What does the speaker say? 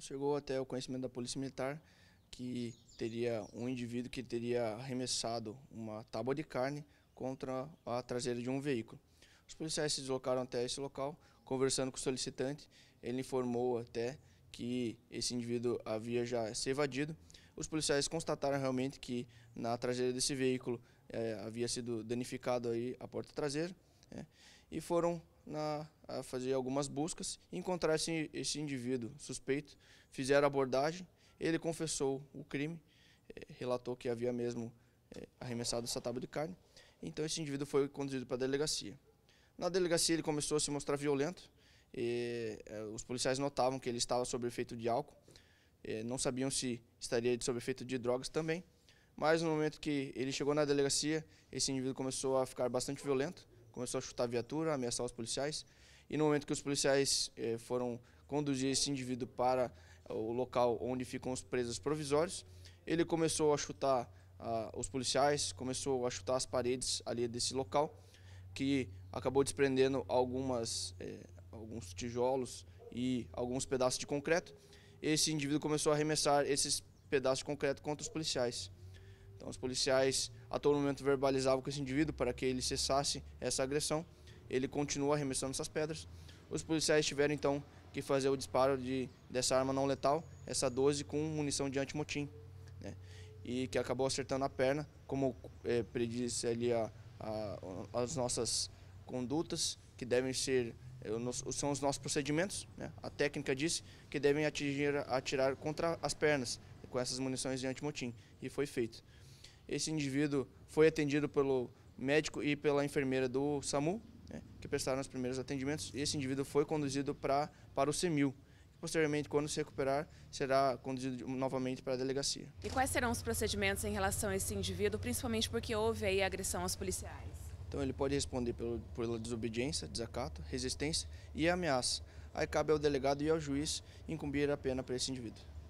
chegou até o conhecimento da Polícia Militar que teria um indivíduo que teria arremessado uma tábua de carne contra a traseira de um veículo. Os policiais se deslocaram até esse local, conversando com o solicitante, ele informou até que esse indivíduo havia já se evadido. Os policiais constataram realmente que na traseira desse veículo é, havia sido danificado aí a porta traseira é, e foram na, a fazer algumas buscas e encontrar esse, esse indivíduo suspeito. Fizeram a abordagem, ele confessou o crime, eh, relatou que havia mesmo eh, arremessado essa tábua de carne. Então esse indivíduo foi conduzido para a delegacia. Na delegacia ele começou a se mostrar violento, e, eh, os policiais notavam que ele estava sob efeito de álcool, não sabiam se estaria sob efeito de drogas também, mas no momento que ele chegou na delegacia, esse indivíduo começou a ficar bastante violento, começou a chutar a viatura, ameaçar os policiais. E no momento que os policiais eh, foram conduzir esse indivíduo para eh, o local onde ficam os presos provisórios, ele começou a chutar ah, os policiais, começou a chutar as paredes ali desse local, que acabou desprendendo algumas, eh, alguns tijolos e alguns pedaços de concreto. Esse indivíduo começou a arremessar esses pedaços de concreto contra os policiais. Então os policiais a todo momento verbalizava com esse indivíduo para que ele cessasse essa agressão. Ele continua arremessando essas pedras. Os policiais tiveram então que fazer o disparo de, dessa arma não letal, essa 12 com munição de antimotim, né? e que acabou acertando a perna, como é, predisse ali a, a, as nossas condutas, que devem ser, é, são os nossos procedimentos, né? a técnica disse que devem atingir, atirar contra as pernas com essas munições de antimotim, e foi feito. Esse indivíduo foi atendido pelo médico e pela enfermeira do SAMU, né, que prestaram os primeiros atendimentos. e Esse indivíduo foi conduzido pra, para o CEMIL. Posteriormente, quando se recuperar, será conduzido novamente para a delegacia. E quais serão os procedimentos em relação a esse indivíduo, principalmente porque houve aí agressão aos policiais? Então ele pode responder pelo, pela desobediência, desacato, resistência e ameaça. Aí cabe ao delegado e ao juiz incumbir a pena para esse indivíduo.